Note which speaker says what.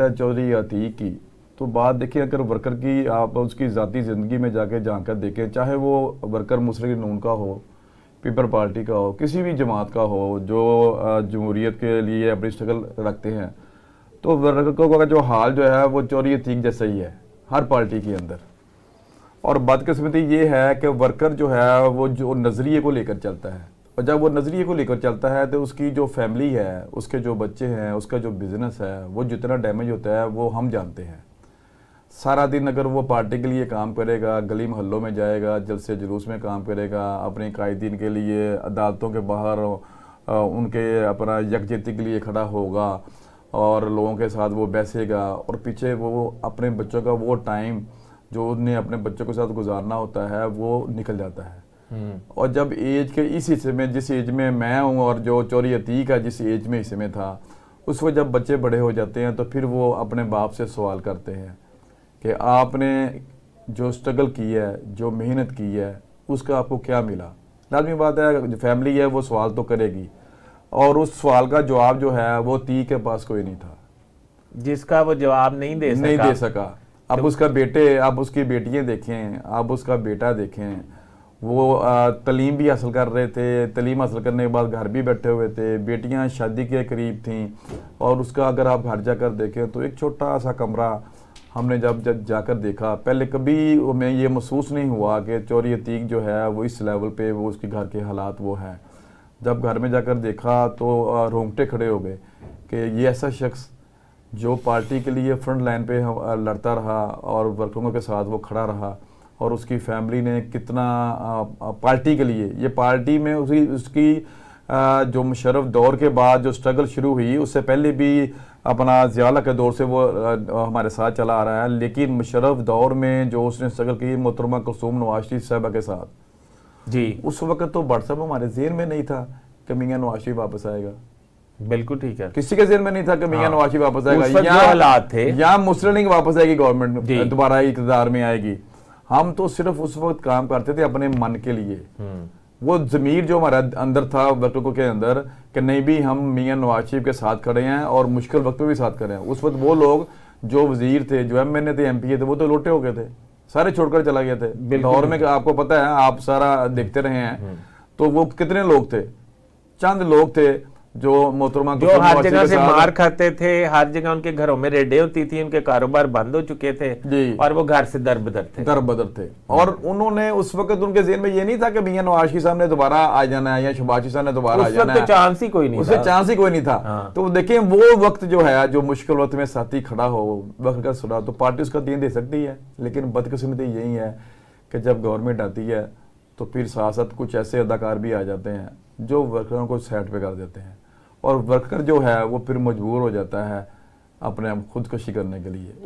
Speaker 1: तय चौधरी अतीक की तो बात देखिए अगर वर्कर की आप उसकी ज़ाती ज़िंदगी में जाके जाकर देखें चाहे वो वर्कर मुस्लिम नून का हो पीपल पार्टी का हो किसी भी जमात का हो जो जमहूरीत के लिए अपनी स्ट्रगल रखते हैं तो वर्कों का जो हाल जो है वो चोरी अतीक जैसा ही है हर पार्टी के अंदर और बदकस्मती ये है कि वर्कर जो है वो जो नज़रिए को लेकर चलता है और जब वो नज़रिए को लेकर चलता है तो उसकी जो फैमिली है उसके जो बच्चे हैं उसका जो बिज़नेस है वो जितना डैमेज होता है वो हम जानते हैं सारा दिन अगर वो पार्टी के लिए काम करेगा गली मोहल्लों में जाएगा जलसे जुलूस में काम करेगा अपने कायदीन के लिए अदालतों के बाहर उनके अपना यकजहती के लिए खड़ा होगा और लोगों के साथ वो बैसेगा और पीछे वो अपने बच्चों का वो टाइम जो उन्हें अपने बच्चों के साथ गुजारना होता है वो निकल जाता है और जब एज के इस हिस्से में जिस एज में मैं हूँ और जो चोरी अतीक का जिस एज में हिस्से में था उसको जब बच्चे बड़े हो जाते हैं तो फिर वो अपने बाप से सवाल करते हैं कि आपने जो स्ट्रगल की है जो मेहनत की है उसका आपको क्या मिला लाजमी बात है जो फैमिली है वो सवाल तो करेगी और उस सवाल का जवाब जो है वो ती के पास कोई नहीं था जिसका वो जवाब नहीं दे नहीं सका। दे सका अब तो उसका बेटे आप उसकी बेटियां देखें आप उसका बेटा देखें वो तलीम भी हासिल कर रहे थे तलीम हासिल करने के बाद घर भी बैठे हुए थे बेटियां शादी के करीब थीं और उसका अगर आप घर जाकर देखें तो एक छोटा सा कमरा हमने जब जब जाकर देखा पहले कभी हमें ये महसूस नहीं हुआ कि चोरी अतीक जो है वो इस लेवल पे वो उसके घर के हालात वो हैं जब घर में जाकर देखा तो रोंगटे खड़े हो गए कि ये ऐसा शख्स जो पार्टी के लिए फ्रंट लाइन पर लड़ता रहा और वर्करों के साथ वो खड़ा रहा और उसकी फैमिली ने कितना पार्टी के लिए ये पार्टी में उसी उसकी जो मुशरफ दौर के बाद जो स्ट्रगल शुरू हुई उससे पहले भी अपना ज़ियाला के दौर से वो हमारे साथ चला आ रहा है लेकिन मुशरफ दौर में जो उसने स्ट्रगल की मोहतरमा कसूम नवाज शरीफ साहबा के साथ जी उस वक्त तो बट साहब हमारे जेन में नहीं था कि मियाँ नवाज शरीफ वापस आएगा बिल्कुल ठीक है किसी के जेन में नहीं था कि मियाँ हाँ। नवाज शरीफ वापस आएगा या हालात थे या मुस्लिम लीग वापस आएगी गवर्नमेंट दोबारा इकतदार में आएगी हम तो सिर्फ उस वक्त काम करते थे अपने मन के लिए हम्म। वो जमीर जो हमारा अंदर था वक्तों के अंदर कि नहीं भी हम मियाँ नवाज शरीफ के साथ खड़े हैं और मुश्किल वक्त भी साथ खड़े हैं उस वक्त वो लोग जो वजीर थे जो एम एन ए थे एम पी ए थे वो तो लोटे हो गए थे सारे छोड़कर चला गया थे लाहौर में आपको पता है आप सारा देखते रहे हैं हम्म। तो वो कितने लोग थे चंद लोग थे जो मोहतरमा जो हर जगह से मार खाते थे हर जगह उनके घरों में रेडे होती थी उनके कारोबार बंद हो चुके थे और वो घर से दर बदर थे दर बदर थे और उन्होंने उस वक्त उनके जेन में ये नहीं था कि भैया नवाज की साहब ने दोबारा आ जाना है या शबाज की साहब ने दोबारा आ जाना है चांस ही कोई नहीं उसमें चांस ही कोई नहीं था हाँ। तो देखिये वो वक्त जो है जो मुश्किल वक्त में साथी खड़ा हो वक्त का सुना तो पार्टी उसका दिन दे सकती है लेकिन बदकिस्मती यही है कि जब गवर्नमेंट आती है तो फिर साथ कुछ ऐसे अदाकार भी आ जाते हैं जो वर्करों को सेट पे कर देते हैं और वर्कर जो है वो फिर मजबूर हो जाता है अपने आप खुदकशी करने के लिए